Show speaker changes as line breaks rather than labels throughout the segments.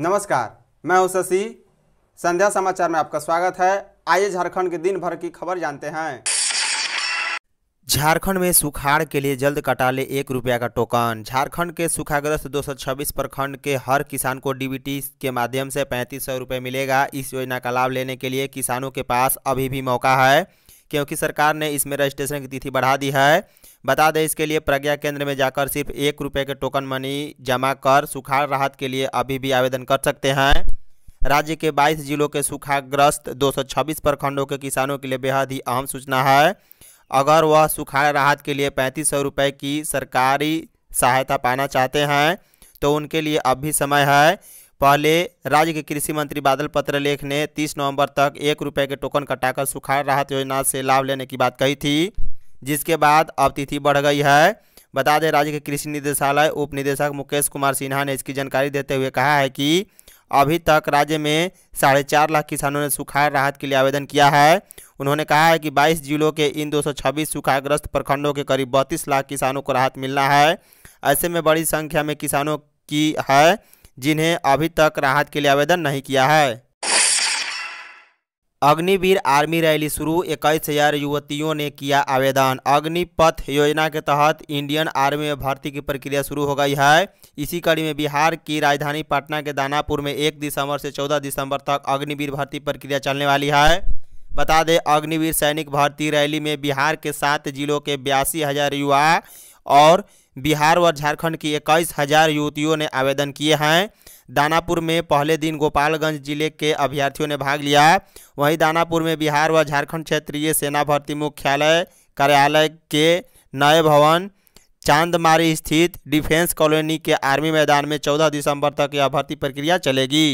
नमस्कार मैं हूं शशि संध्या समाचार में आपका स्वागत है आइए झारखंड के दिन भर की खबर जानते हैं झारखंड में सुखाड़ के लिए जल्द कटा ले एक रुपया का टोकन झारखंड के सुखाग्रस्त 226 प्रखंड के हर किसान को डीबीटी के माध्यम से पैंतीस सौ मिलेगा इस योजना का लाभ लेने के लिए किसानों के पास अभी भी मौका है क्योंकि सरकार ने इसमें रजिस्ट्रेशन की तिथि बढ़ा दी है बता दें इसके लिए प्रज्ञा केंद्र में जाकर सिर्फ एक रुपये के टोकन मनी जमा कर सुखाड़ राहत के लिए अभी भी आवेदन कर सकते हैं राज्य के 22 जिलों के सूखाग्रस्त 226 प्रखंडों के किसानों के लिए बेहद ही अहम सूचना है अगर वह सुखाड़ राहत के लिए पैंतीस सौ रुपये की सरकारी सहायता पाना चाहते हैं तो उनके लिए अब भी समय है पहले राज्य के कृषि मंत्री बादल पत्र लेख ने 30 नवंबर तक एक रुपये के टोकन कटाकर सुखाड़ राहत योजना से लाभ लेने की बात कही थी जिसके बाद अब तिथि बढ़ गई है बता दें राज्य के कृषि निदेशालय उप निदेशक मुकेश कुमार सिन्हा ने इसकी जानकारी देते हुए कहा है कि अभी तक राज्य में साढ़े चार लाख किसानों ने सुखाड़ राहत के लिए आवेदन किया है उन्होंने कहा है कि 22 जिलों के इन 226 सूखाग्रस्त प्रखंडों के करीब बत्तीस लाख किसानों को राहत मिलना है ऐसे में बड़ी संख्या में किसानों की है जिन्हें अभी तक राहत के लिए आवेदन नहीं किया है अग्निवीर आर्मी रैली शुरू इक्कीस हजार युवतियों ने किया आवेदन अग्निपथ योजना के तहत इंडियन आर्मी में भर्ती की प्रक्रिया शुरू हो गई है इसी कड़ी में बिहार की राजधानी पटना के दानापुर में एक दिसंबर से चौदह दिसंबर तक अग्निवीर भर्ती प्रक्रिया चलने वाली है बता दें अग्निवीर सैनिक भर्ती रैली में बिहार के सात जिलों के बयासी हजार युवा और बिहार व झारखंड की इक्कीस हजार युवतियों ने आवेदन किए हैं दानापुर में पहले दिन गोपालगंज जिले के अभ्यर्थियों ने भाग लिया वहीं दानापुर में बिहार व झारखंड क्षेत्रीय सेना भर्ती मुख्यालय कार्यालय के नए भवन चांदमारी स्थित डिफेंस कॉलोनी के आर्मी मैदान में 14 दिसंबर तक यह भर्ती प्रक्रिया चलेगी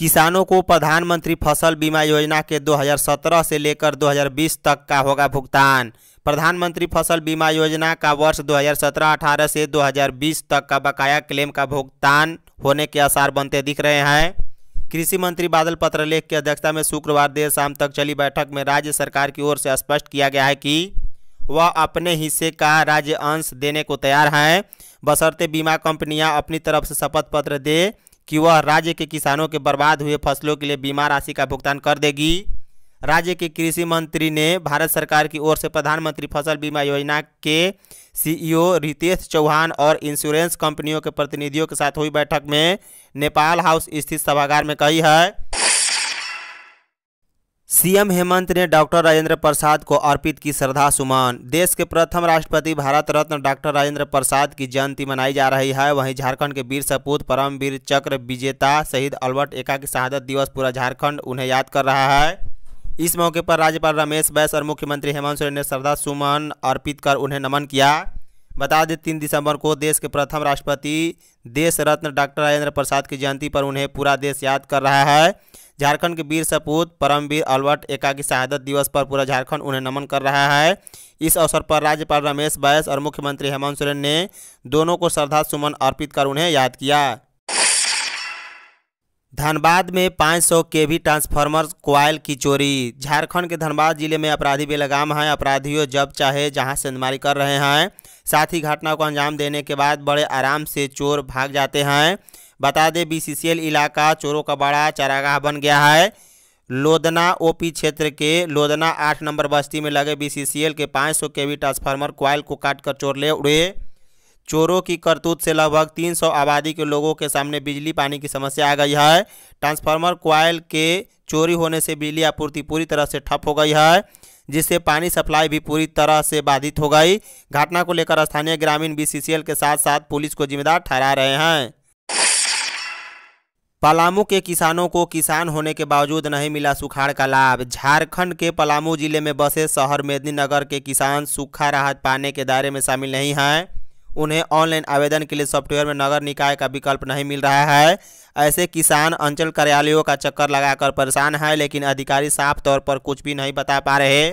किसानों को प्रधानमंत्री फसल बीमा योजना के 2017 से लेकर 2020 तक का होगा भुगतान प्रधानमंत्री फसल बीमा योजना का वर्ष 2017-18 से 2020 तक का बकाया क्लेम का भुगतान होने के आसार बनते दिख रहे हैं कृषि मंत्री बादल पत्रलेख की अध्यक्षता में शुक्रवार देर शाम तक चली बैठक में राज्य सरकार की ओर से स्पष्ट किया गया है कि वह अपने हिस्से का राज्य अंश देने को तैयार हैं बसरते बीमा कंपनियां अपनी तरफ से शपथ पत्र दे कि वह राज्य के किसानों के बर्बाद हुए फसलों के लिए बीमा राशि का भुगतान कर देगी राज्य के कृषि मंत्री ने भारत सरकार की ओर से प्रधानमंत्री फसल बीमा योजना के सीईओ रितेश चौहान और इंश्योरेंस कंपनियों के प्रतिनिधियों के साथ हुई बैठक में नेपाल हाउस स्थित सभागार में कही है सीएम हेमंत ने डॉक्टर राजेंद्र प्रसाद को अर्पित की श्रद्धा सुमन देश के प्रथम राष्ट्रपति भारत रत्न डॉक्टर राजेंद्र प्रसाद की जयंती मनाई जा रही है वहीं झारखंड के वीर सपूत परमवीर चक्र विजेता शहीद अल्बर्ट एका की शहादत दिवस पूरा झारखंड उन्हें याद कर रहा है इस मौके पर राज्यपाल रमेश बैस और मुख्यमंत्री हेमंत सोरेन ने श्रद्धा सुमन अर्पित कर उन्हें नमन किया बता दें तीन दिसंबर को देश के प्रथम राष्ट्रपति देश रत्न डॉक्टर राजेंद्र प्रसाद की जयंती पर उन्हें पूरा देश याद कर रहा है झारखंड के वीर सपूत परमवीर अल्बर्ट एका की शहादत दिवस पर पूरा झारखंड उन्हें नमन कर रहा है इस अवसर पर राज्यपाल रमेश बैस और मुख्यमंत्री हेमंत सोरेन ने दोनों को श्रद्धा सुमन अर्पित कर उन्हें याद किया धनबाद में 500 सौ के भी ट्रांसफार्मर क्वाइल की चोरी झारखंड के धनबाद जिले में अपराधी बेलगाम हैं अपराधियों जब चाहे जहां सेंधमारी कर रहे हैं साथ ही घटना को अंजाम देने के बाद बड़े आराम से चोर भाग जाते हैं बता दें बीसीसीएल इलाका चोरों का बड़ा चारागाह बन गया है लोदना ओपी क्षेत्र के लोदना आठ नंबर बस्ती में लगे बीसीसीएल के 500 सौ केवी ट्रांसफार्मर क्वाइल को काटकर चोर ले उड़े चोरों की करतूत से लगभग 300 आबादी के लोगों के सामने बिजली पानी की समस्या आ गई है ट्रांसफार्मर क्वाइल के चोरी होने से बिजली आपूर्ति पूरी तरह से ठप हो गई है जिससे पानी सप्लाई भी पूरी तरह से बाधित हो गई घटना को लेकर स्थानीय ग्रामीण बीसीसीएल के साथ साथ पुलिस को जिम्मेदार ठहरा रहे हैं पलामू के किसानों को किसान होने के बावजूद नहीं मिला सुखाड़ का लाभ झारखंड के पलामू जिले में बसे शहर मेदिनीनगर के किसान सूखा राहत पाने के दायरे में शामिल नहीं हैं उन्हें ऑनलाइन आवेदन के लिए सॉफ्टवेयर में नगर निकाय का विकल्प नहीं मिल रहा है ऐसे किसान अंचल कार्यालयों का चक्कर लगाकर परेशान है लेकिन अधिकारी साफ तौर पर कुछ भी नहीं बता पा रहे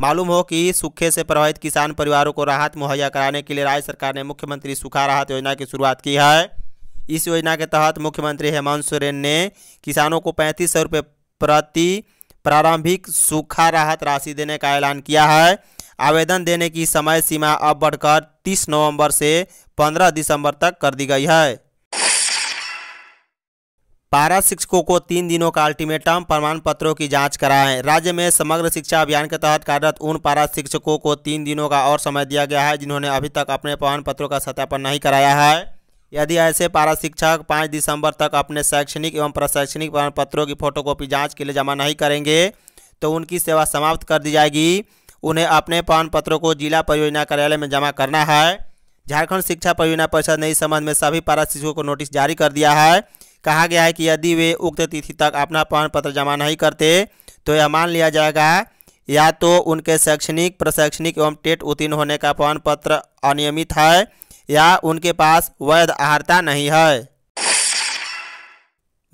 मालूम हो कि सूखे से प्रभावित किसान परिवारों को राहत मुहैया कराने के लिए राज्य सरकार ने मुख्यमंत्री सूखा राहत योजना की शुरुआत की है इस योजना के तहत मुख्यमंत्री हेमंत सोरेन ने किसानों को पैंतीस सौ रुपये प्रति प्रारंभिक सूखा राहत राशि देने का ऐलान किया है आवेदन देने की समय सीमा अब बढ़कर 30 नवंबर से 15 दिसंबर तक कर दी गई है पारा शिक्षकों को तीन दिनों का अल्टीमेटम प्रमाण पत्रों की जांच कराएं राज्य में समग्र शिक्षा अभियान के तहत कार्यरत उन पारा शिक्षकों को तीन दिनों का और समय दिया गया है जिन्होंने अभी तक अपने प्रमाण पत्रों का सत्यापन नहीं कराया है यदि ऐसे पारा शिक्षक पाँच दिसंबर तक अपने शैक्षणिक एवं प्रशैक्षणिक प्रमाण पत्रों की फोटोकॉपी जांच के लिए जमा नहीं करेंगे तो उनकी सेवा समाप्त कर दी जाएगी उन्हें अपने प्रमाण पत्रों को जिला परियोजना कार्यालय में जमा करना है झारखंड शिक्षा परियोजना परिषद ने इस संबंध में सभी पारा शिक्षकों को नोटिस जारी कर दिया है कहा गया है कि यदि वे उक्त तिथि तक अपना प्रमाण पत्र जमा नहीं करते तो यह मान लिया जाएगा या तो उनके शैक्षणिक प्रशैक्षणिक एवं टेट उत्तीर्ण होने का प्रमाण पत्र अनियमित है या उनके पास वैध आहारता नहीं है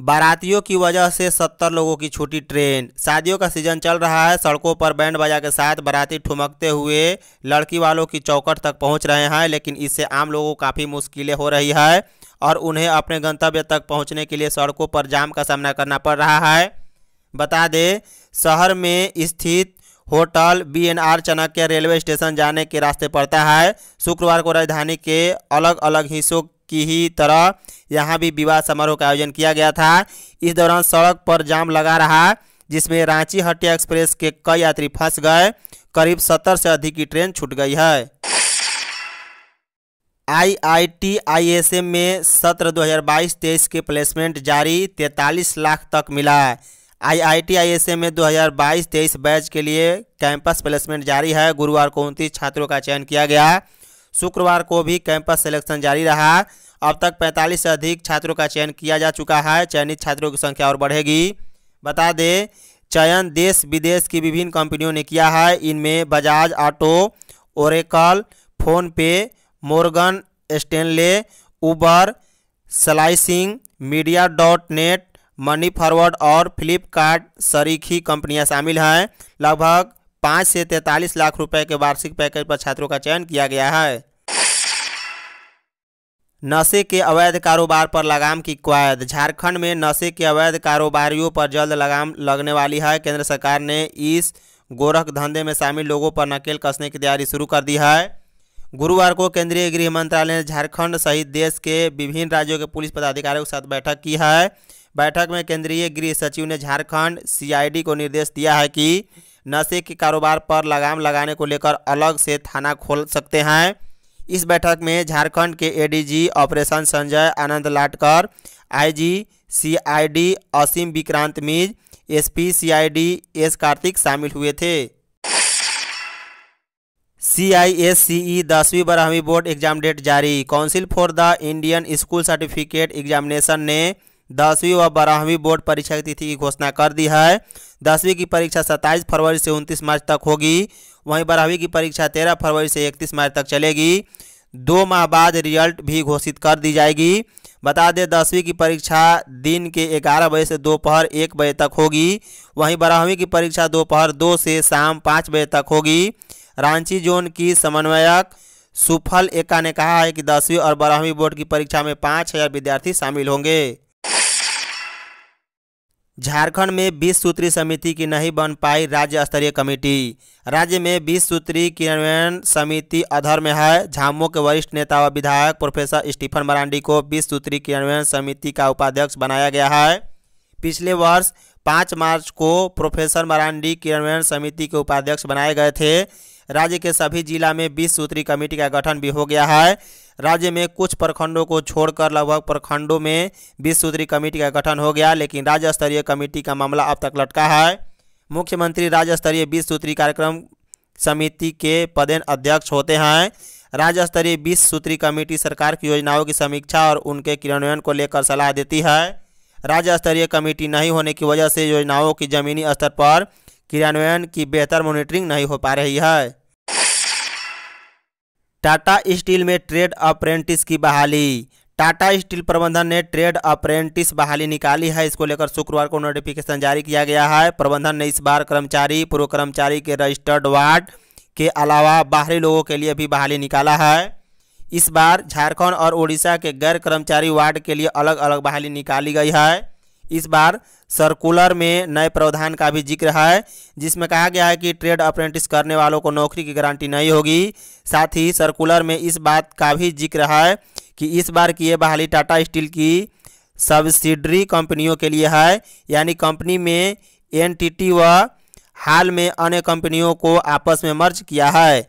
बारातियों की वजह से सत्तर लोगों की छूटी ट्रेन शादियों का सीजन चल रहा है सड़कों पर बैंड बाजा के साथ बाराती ठुमकते हुए लड़की वालों की चौकट तक पहुंच रहे हैं लेकिन इससे आम लोगों को काफ़ी मुश्किलें हो रही है और उन्हें अपने गंतव्य तक पहुंचने के लिए सड़कों पर जाम का सामना करना पड़ रहा है बता दें शहर में स्थित hotel BNR Chanakya railway station जाने के रास्ते पड़ता है शुक्रवार को राजधानी के अलग अलग हिस्सों की ही तरह यहाँ भी विवाह समारोह का आयोजन किया गया था इस दौरान सड़क पर जाम लगा रहा जिसमें रांची हटिया एक्सप्रेस के कई यात्री फंस गए करीब सत्तर से अधिक की ट्रेन छूट गई है आईआईटी में सत्र 2022-23 के प्लेसमेंट जारी 43 लाख तक मिला I I T I S M में दो हज़ार बाईस तेईस बैच के लिए कैंपस प्लेसमेंट जारी है गुरुवार को उनतीस छात्रों का चयन किया गया शुक्रवार को भी कैंपस सिलेक्शन जारी रहा अब तक 45 से अधिक छात्रों का चयन किया जा चुका है चयनित छात्रों की संख्या और बढ़ेगी बता दें चयन देश विदेश की विभिन्न कंपनियों ने किया है इनमें Bajaj auto Oracle PhonePe Morgan Stanley Uber slicing media dot net money forward और फ्लिपकार्ट शरीक ही कंपनियाँ शामिल हैं लगभग पाँच से तैंतालीस लाख रुपए के वार्षिक पैकेज पर छात्रों का चयन किया गया है नशे के अवैध कारोबार पर लगाम की क्वायद झारखंड में नशे के अवैध कारोबारियों पर जल्द लगाम लगने वाली है केंद्र सरकार ने इस गोरख धंधे में शामिल लोगों पर नकेल कसने की तैयारी शुरू कर दी है गुरुवार को केंद्रीय गृह मंत्रालय ने झारखंड सहित देश के विभिन्न राज्यों के पुलिस पदाधिकारियों के साथ बैठक की है बैठक में केंद्रीय गृह सचिव ने झारखंड सीआईडी को निर्देश दिया है कि नशे के कारोबार पर लगाम लगाने को लेकर अलग से थाना खोल सकते हैं इस बैठक में झारखंड के ADG operation Sanjay Anand Latkar IG CID Asim Vikrant Mij SP CID S Karthik शामिल हुए थे सी आई एस सी ई दसवीं बारहवीं बोर्ड एग्जाम डेट जारी council for the Indian school certificate examination ने दसवीं व बारहवीं बोर्ड परीक्षा की तिथि की घोषणा कर दी है दसवीं की परीक्षा सत्ताईस फरवरी से उनतीस मार्च तक होगी वहीं बारहवीं की परीक्षा तेरह फरवरी से इकतीस मार्च तक चलेगी दो माह बाद रिजल्ट भी घोषित कर दी जाएगी बता दें दसवीं की परीक्षा दिन के ग्यारह बजे से दोपहर एक बजे तक होगी वहीं बारहवीं की परीक्षा दोपहर दो से शाम पाँच बजे तक होगी रांची जोन की समन्वयक सुफल एका ने कहा है कि दसवीं और बारहवीं बोर्ड की परीक्षा में पाँच हज़ार विद्यार्थी शामिल होंगे झारखंड में बीस सूत्री समिति की नहीं बन पाई राज्य स्तरीय कमेटी राज्य में बीस सूत्री क्रियान्वयन समिति अधर में है झामो के वरिष्ठ नेता व विधायक प्रोफेसर स्टीफन मरांडी को बीस सूत्री क्रियान्वयन समिति का उपाध्यक्ष बनाया गया है पिछले वर्ष पाँच मार्च को प्रोफेसर मरांडी क्रियान्वयन समिति के उपाध्यक्ष बनाए गए थे राज्य के सभी जिला में बीस सूत्री कमेटी का गठन भी हो गया है राज्य में कुछ प्रखंडों को छोड़कर लगभग प्रखंडों में बीस सूत्री कमेटी का गठन हो गया लेकिन राज्य स्तरीय कमेटी का मामला अब तक लटका है मुख्यमंत्री राज्य स्तरीय बीस सूत्री कार्यक्रम समिति के पदेन अध्यक्ष होते हैं राज्य स्तरीय बीस सूत्री कमेटी सरकार की योजनाओं की समीक्षा और उनके क्रियान्वयन को लेकर सलाह देती है राज्य स्तरीय कमेटी नहीं होने की वजह से योजनाओं की जमीनी स्तर पर क्रियान्वयन की बेहतर मॉनिटरिंग नहीं हो पा रही है टाटा स्टील में ट्रेड अप्रेंटिस की बहाली टाटा स्टील प्रबंधन ने ट्रेड अप्रेंटिस बहाली निकाली है इसको लेकर शुक्रवार को नोटिफिकेशन जारी किया गया है प्रबंधन ने इस बार कर्मचारी पूर्व कर्मचारी के रजिस्टर्ड वार्ड के अलावा बाहरी लोगों के लिए भी बहाली निकाला है इस बार झारखंड और उड़ीसा के गैर कर्मचारी वार्ड के लिए अलग अलग बहाली निकाली गई है इस बार सर्कुलर में नए प्रावधान का भी जिक्र है जिसमें कहा गया है कि ट्रेड अप्रेंटिस करने वालों को नौकरी की गारंटी नहीं होगी साथ ही सर्कुलर में इस बात का भी जिक्र है कि इस बार की ये बहाली टाटा स्टील की सब्सिडरी कंपनियों के लिए है यानी कंपनी में एनटीटी व हाल में अन्य कंपनियों को आपस में मर्ज किया है